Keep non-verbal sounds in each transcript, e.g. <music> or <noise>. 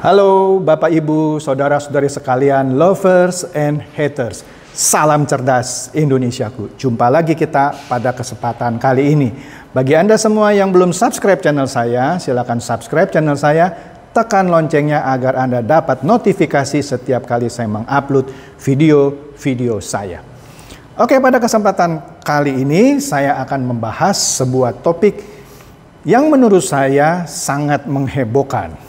Halo Bapak Ibu, Saudara-saudari sekalian, lovers and haters. Salam cerdas Indonesiaku. Jumpa lagi kita pada kesempatan kali ini. Bagi Anda semua yang belum subscribe channel saya, silakan subscribe channel saya, tekan loncengnya agar Anda dapat notifikasi setiap kali saya mengupload video-video saya. Oke, pada kesempatan kali ini saya akan membahas sebuah topik yang menurut saya sangat menghebohkan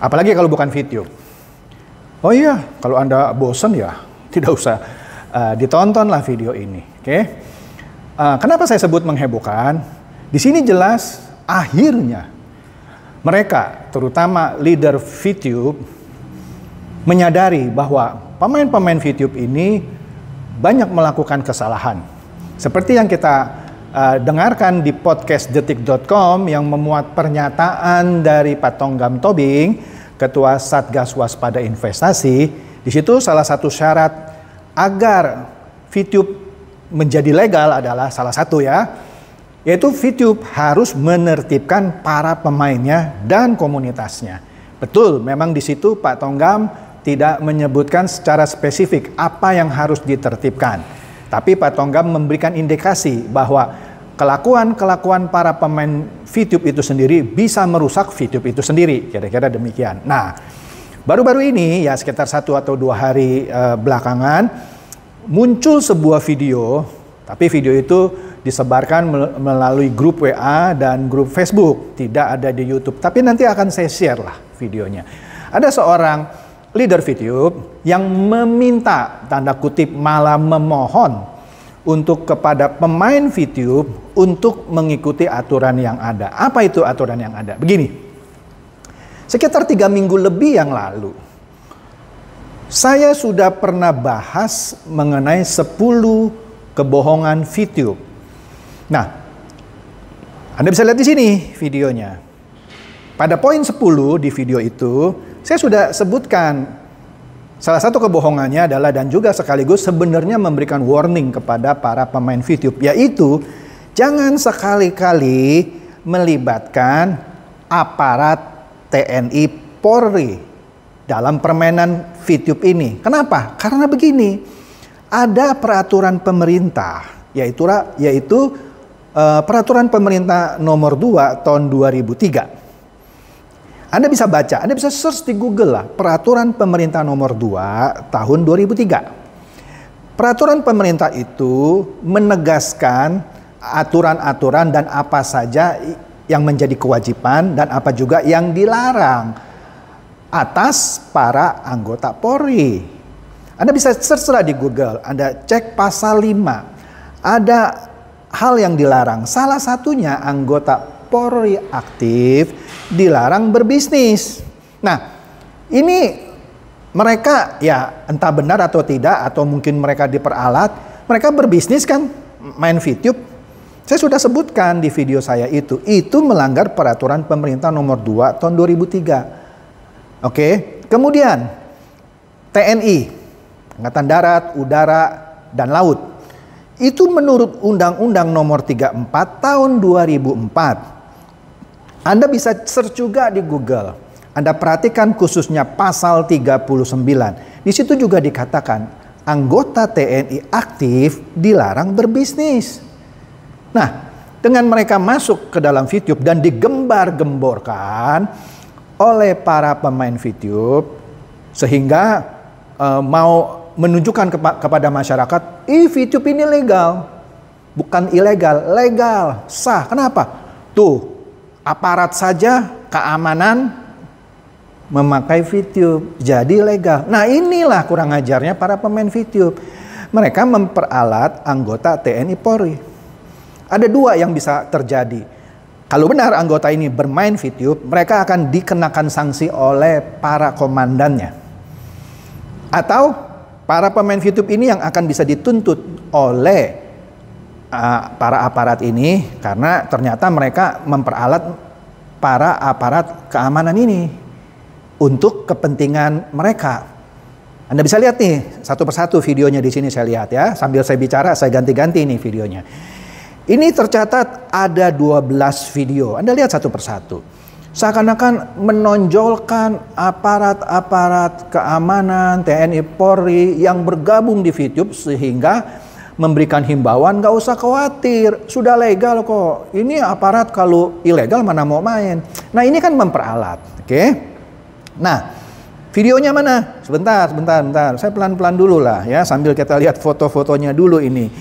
Apalagi kalau bukan video. Oh iya, kalau Anda bosan ya <laughs> tidak usah uh, ditontonlah video ini. Oke. Okay? Uh, eh, kenapa saya sebut menghebohkan? Di sini jelas akhirnya mereka, terutama leader VTube, menyadari bahwa pemain-pemain VTube ini banyak melakukan kesalahan. Seperti yang kita uh, dengarkan di podcast detik.com yang memuat pernyataan dari Pak Tonggam Tobing Ketua Satgas Waspada Investasi, di situ salah satu syarat agar VTube menjadi legal adalah salah satu ya, yaitu VTube harus menertibkan para pemainnya dan komunitasnya. Betul, memang di situ Pak Tonggam tidak menyebutkan secara spesifik apa yang harus ditertibkan. Tapi Pak Tonggam memberikan indikasi bahwa kelakuan-kelakuan para pemain VTube itu sendiri bisa merusak VTube itu sendiri. Kira-kira demikian. Nah, baru-baru ini ya sekitar satu atau dua hari uh, belakangan muncul sebuah video, tapi video itu disebarkan melalui grup WA dan grup Facebook, tidak ada di YouTube. Tapi nanti akan saya share lah videonya. Ada seorang leader VTube yang meminta, tanda kutip malah memohon untuk kepada pemain video untuk mengikuti aturan yang ada. Apa itu aturan yang ada? Begini, sekitar tiga minggu lebih yang lalu, saya sudah pernah bahas mengenai 10 kebohongan video. Nah, Anda bisa lihat di sini videonya. Pada poin 10 di video itu, saya sudah sebutkan Salah satu kebohongannya adalah dan juga sekaligus sebenarnya memberikan warning kepada para pemain VTube yaitu jangan sekali-kali melibatkan aparat TNI Polri dalam permainan VTube ini. Kenapa? Karena begini, ada peraturan pemerintah yaitu yaitu uh, peraturan pemerintah nomor 2 tahun 2003 anda bisa baca, Anda bisa search di Google lah, peraturan pemerintah nomor 2 tahun 2003. Peraturan pemerintah itu menegaskan aturan-aturan dan apa saja yang menjadi kewajiban dan apa juga yang dilarang atas para anggota Polri. Anda bisa search di Google, Anda cek pasal 5. Ada hal yang dilarang. Salah satunya anggota Polri aktif dilarang berbisnis. Nah, ini mereka ya entah benar atau tidak atau mungkin mereka diperalat, mereka berbisnis kan main VTube. Saya sudah sebutkan di video saya itu, itu melanggar peraturan pemerintah nomor 2 tahun 2003. Oke, kemudian TNI, Angkatan Darat, Udara, dan Laut. Itu menurut Undang-Undang nomor 34 tahun 2004 anda bisa search juga di Google. Anda perhatikan khususnya pasal 39. Di situ juga dikatakan anggota TNI aktif dilarang berbisnis. Nah, dengan mereka masuk ke dalam YouTube dan digembar-gemborkan oleh para pemain YouTube sehingga uh, mau menunjukkan kepa kepada masyarakat, "Ih, youtube ini legal." Bukan ilegal, legal, sah. Kenapa? Tuh, aparat saja keamanan memakai VTube jadi legal. Nah inilah kurang ajarnya para pemain VTube. Mereka memperalat anggota TNI Polri. Ada dua yang bisa terjadi. Kalau benar anggota ini bermain VTube, mereka akan dikenakan sanksi oleh para komandannya. Atau para pemain VTube ini yang akan bisa dituntut oleh uh, para aparat ini karena ternyata mereka memperalat para aparat keamanan ini untuk kepentingan mereka. Anda bisa lihat nih satu persatu videonya di sini saya lihat ya sambil saya bicara saya ganti-ganti nih videonya. Ini tercatat ada 12 video. Anda lihat satu persatu. Seakan-akan menonjolkan aparat-aparat keamanan TNI Polri yang bergabung di YouTube sehingga memberikan himbauan nggak usah khawatir sudah legal kok ini aparat kalau ilegal mana mau main nah ini kan memperalat oke okay? nah videonya mana sebentar sebentar sebentar saya pelan-pelan dulu lah ya sambil kita lihat foto-fotonya dulu ini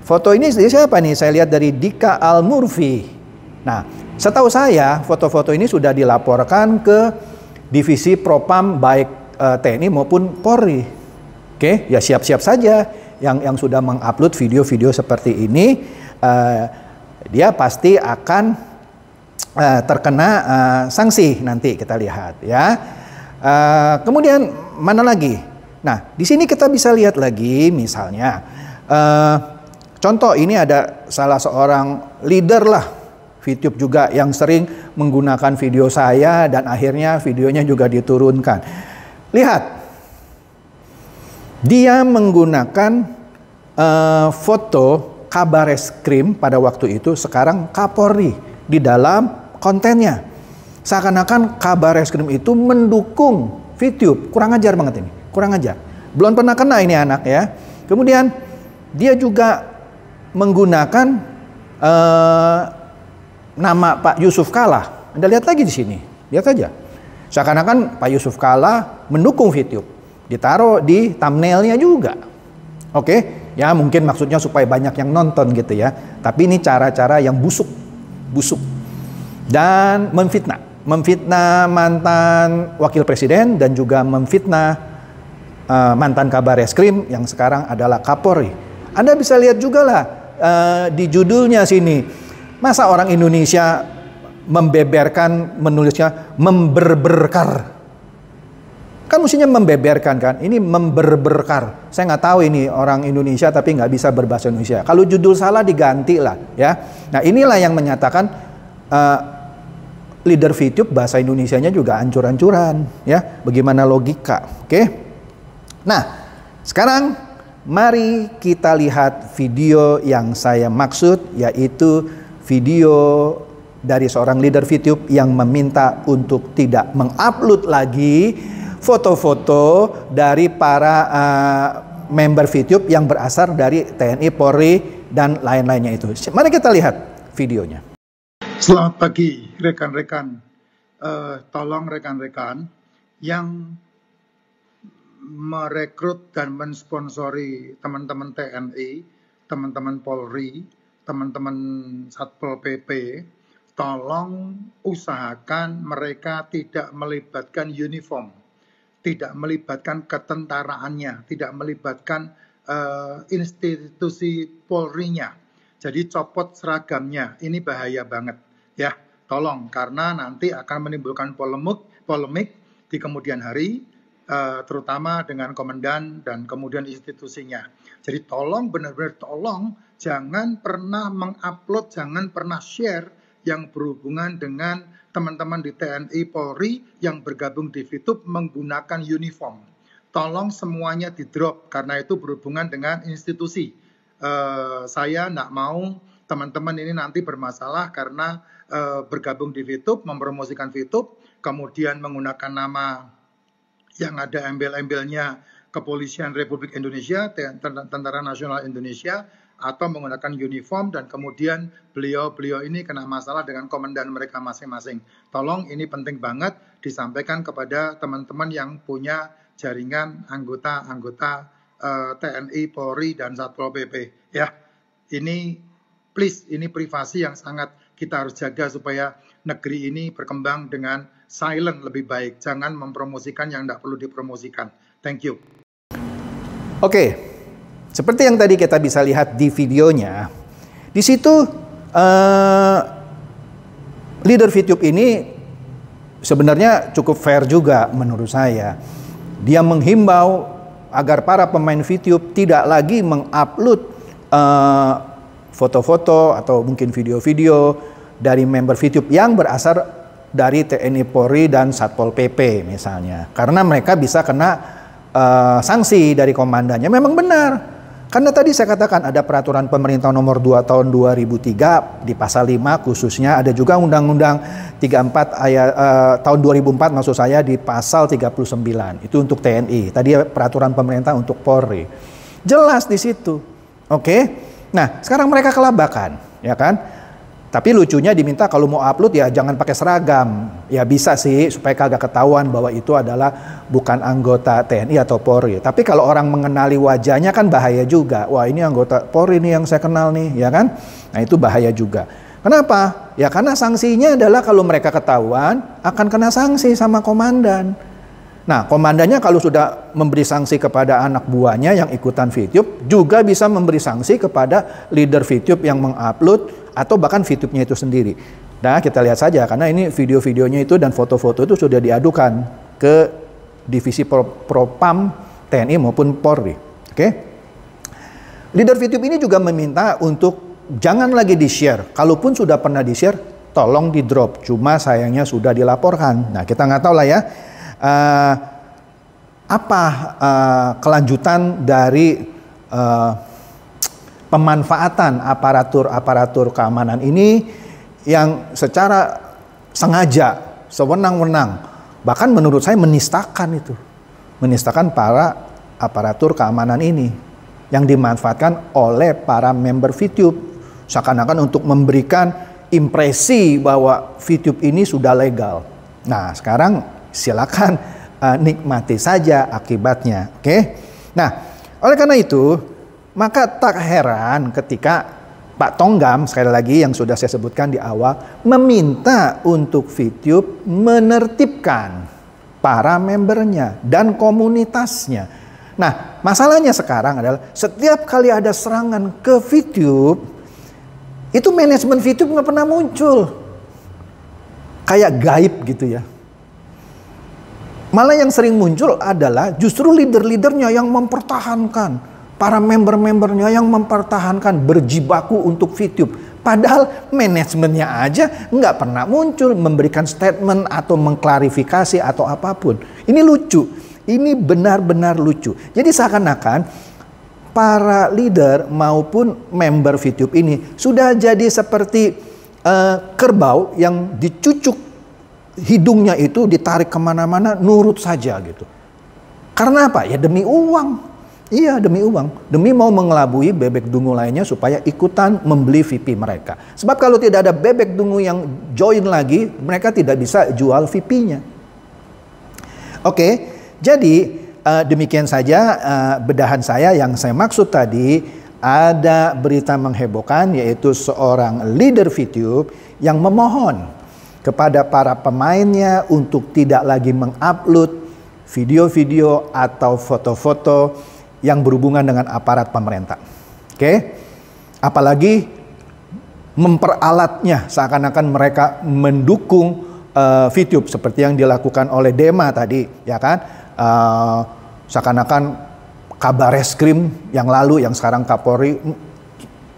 foto ini siapa nih saya lihat dari Dika Al Murfi nah setahu saya foto-foto ini sudah dilaporkan ke divisi propam baik eh, TNI maupun Polri oke okay? ya siap-siap saja yang yang sudah mengupload video-video seperti ini uh, dia pasti akan uh, terkena uh, sanksi nanti kita lihat ya. Uh, kemudian mana lagi? Nah, di sini kita bisa lihat lagi misalnya uh, contoh ini ada salah seorang leader lah YouTube juga yang sering menggunakan video saya dan akhirnya videonya juga diturunkan. Lihat dia menggunakan uh, foto kabar eskrim pada waktu itu sekarang Kapolri di dalam kontennya. Seakan-akan kabar eskrim itu mendukung Fitub. Kurang ajar banget ini, kurang ajar. Belum pernah kena ini anak ya. Kemudian dia juga menggunakan uh, nama Pak Yusuf Kala. Anda lihat lagi di sini, lihat aja. Seakan-akan Pak Yusuf Kala mendukung Fitub ditaruh di thumbnailnya juga. Oke, okay? ya mungkin maksudnya supaya banyak yang nonton gitu ya. Tapi ini cara-cara yang busuk, busuk dan memfitnah, memfitnah mantan wakil presiden dan juga memfitnah uh, mantan kabar eskrim yang sekarang adalah Kapolri. Anda bisa lihat juga lah uh, di judulnya sini, masa orang Indonesia membeberkan menulisnya memberberkar Kan mestinya membeberkan kan. Ini memberberkar. Saya nggak tahu ini orang Indonesia tapi nggak bisa berbahasa Indonesia. Kalau judul salah diganti lah ya. Nah inilah yang menyatakan uh, eh, leader VTube bahasa Indonesia-nya juga ancur-ancuran ya. Bagaimana logika, oke? Nah sekarang mari kita lihat video yang saya maksud yaitu video dari seorang leader VTube yang meminta untuk tidak mengupload lagi foto-foto dari para uh, member VTube yang berasal dari TNI, Polri, dan lain-lainnya itu. Mari kita lihat videonya. Selamat pagi rekan-rekan. Uh, tolong rekan-rekan yang merekrut dan mensponsori teman-teman TNI, teman-teman Polri, teman-teman Satpol PP, tolong usahakan mereka tidak melibatkan uniform tidak melibatkan ketentaraannya, tidak melibatkan uh, institusi Polri-nya. Jadi copot seragamnya, ini bahaya banget ya. Tolong karena nanti akan menimbulkan polemik, polemik di kemudian hari, uh, terutama dengan komandan dan kemudian institusinya. Jadi tolong benar-benar tolong jangan pernah mengupload, jangan pernah share yang berhubungan dengan teman-teman di TNI Polri yang bergabung di Fitup menggunakan uniform. Tolong semuanya di drop karena itu berhubungan dengan institusi. Uh, saya tidak mau teman-teman ini nanti bermasalah karena uh, bergabung di Fitup mempromosikan Fitup kemudian menggunakan nama yang ada embel-embelnya Kepolisian Republik Indonesia, Tentara Nasional Indonesia, atau menggunakan uniform dan kemudian beliau-beliau ini kena masalah dengan komandan mereka masing-masing. Tolong ini penting banget disampaikan kepada teman-teman yang punya jaringan anggota-anggota uh, eh, TNI, Polri dan Satpol PP ya. Ini please ini privasi yang sangat kita harus jaga supaya negeri ini berkembang dengan silent lebih baik. Jangan mempromosikan yang tidak perlu dipromosikan. Thank you. Oke, okay. Seperti yang tadi kita bisa lihat di videonya, di situ uh, leader VTube ini sebenarnya cukup fair juga menurut saya. Dia menghimbau agar para pemain VTube tidak lagi mengupload foto eh, foto-foto atau mungkin video-video dari member VTube yang berasal dari TNI Polri dan Satpol PP misalnya. Karena mereka bisa kena uh, sanksi dari komandannya. Memang benar karena tadi saya katakan ada peraturan pemerintah nomor 2 tahun 2003 di pasal 5 khususnya ada juga undang-undang 34 ayat uh, tahun 2004 maksud saya di pasal 39 itu untuk TNI. Tadi peraturan pemerintah untuk Polri. Jelas di situ. Oke. Nah, sekarang mereka kelabakan, ya kan? Tapi lucunya diminta kalau mau upload ya jangan pakai seragam. Ya bisa sih supaya kagak ketahuan bahwa itu adalah bukan anggota TNI atau Polri. Tapi kalau orang mengenali wajahnya kan bahaya juga. Wah ini anggota Polri nih yang saya kenal nih, ya kan? Nah itu bahaya juga. Kenapa? Ya karena sanksinya adalah kalau mereka ketahuan akan kena sanksi sama komandan. Nah, komandannya kalau sudah memberi sanksi kepada anak buahnya yang ikutan VTube, juga bisa memberi sanksi kepada leader VTube yang mengupload atau bahkan VTube-nya itu sendiri. Nah, kita lihat saja karena ini video-videonya itu dan foto-foto itu sudah diadukan ke divisi Propam TNI maupun Polri. Oke. Okay? Leader VTube ini juga meminta untuk jangan lagi di-share. Kalaupun sudah pernah di-share, tolong di-drop. Cuma sayangnya sudah dilaporkan. Nah, kita nggak tahu lah ya. Uh, apa uh, kelanjutan dari uh, pemanfaatan aparatur-aparatur keamanan ini yang secara sengaja, sewenang-wenang, bahkan menurut saya menistakan itu. Menistakan para aparatur keamanan ini yang dimanfaatkan oleh para member VTube seakan-akan untuk memberikan impresi bahwa VTube ini sudah legal. Nah, sekarang silakan uh, nikmati saja akibatnya, oke? Okay? Nah, oleh karena itu maka tak heran ketika Pak Tonggam sekali lagi yang sudah saya sebutkan di awal meminta untuk VTube menertibkan para membernya dan komunitasnya. Nah, masalahnya sekarang adalah setiap kali ada serangan ke VTube itu manajemen VTube nggak pernah muncul. Kayak gaib gitu ya. Malah yang sering muncul adalah justru leader-leadernya yang mempertahankan para member-membernya yang mempertahankan berjibaku untuk VTube. Padahal manajemennya aja nggak pernah muncul memberikan statement atau mengklarifikasi atau apapun. Ini lucu, ini benar-benar lucu. Jadi seakan-akan para leader maupun member VTube ini sudah jadi seperti uh, kerbau yang dicucuk hidungnya itu ditarik kemana-mana nurut saja gitu. Karena apa? Ya demi uang. Iya, demi uang. Demi mau mengelabui bebek dungu lainnya supaya ikutan membeli VIP mereka. Sebab kalau tidak ada bebek dungu yang join lagi, mereka tidak bisa jual vip nya Oke, jadi uh, demikian saja uh, bedahan saya yang saya maksud tadi ada berita menghebohkan yaitu seorang leader VTube yang memohon kepada para pemainnya untuk tidak lagi mengupload video-video atau foto-foto yang berhubungan dengan aparat pemerintah. Oke? Okay? Apalagi memperalatnya seakan-akan mereka mendukung uh, eh, VTube seperti yang dilakukan oleh Dema tadi, ya kan? Uh, seakan-akan kabar reskrim yang lalu yang sekarang Kapolri mm,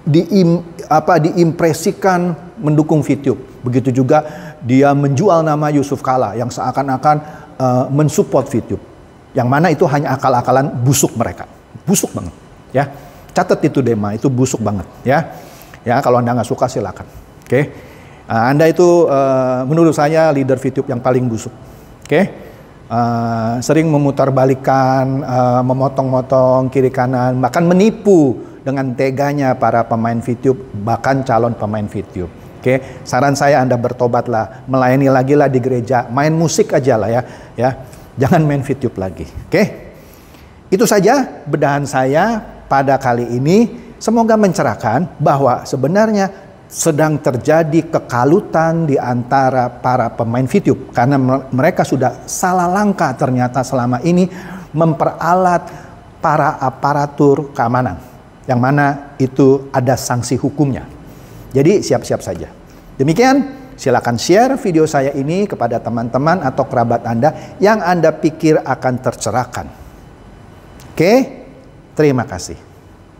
diim, apa diimpresikan mendukung VTube. Begitu juga dia menjual nama Yusuf Kala yang seakan-akan uh, mensupport VTube. Yang mana itu hanya akal-akalan busuk mereka busuk banget ya catat itu Dema itu busuk banget ya ya kalau anda nggak suka silakan oke okay? uh, eh, anda itu uh, menurut saya leader VTube yang paling busuk oke okay? uh, eh, sering memutarbalikkan uh, memotong-motong kiri kanan bahkan menipu dengan teganya para pemain VTube bahkan calon pemain VTube Oke, okay? saran saya Anda bertobatlah, melayani lagi lah di gereja, main musik aja lah ya, ya. Jangan main VTube lagi. Oke? Okay? Itu saja bedahan saya pada kali ini. Semoga mencerahkan bahwa sebenarnya sedang terjadi kekalutan di antara para pemain VTube karena mereka sudah salah langkah ternyata selama ini memperalat para aparatur keamanan yang mana itu ada sanksi hukumnya. Jadi siap-siap saja. Demikian Silakan share video saya ini kepada teman-teman atau kerabat Anda yang Anda pikir akan tercerahkan. Oke, terima kasih.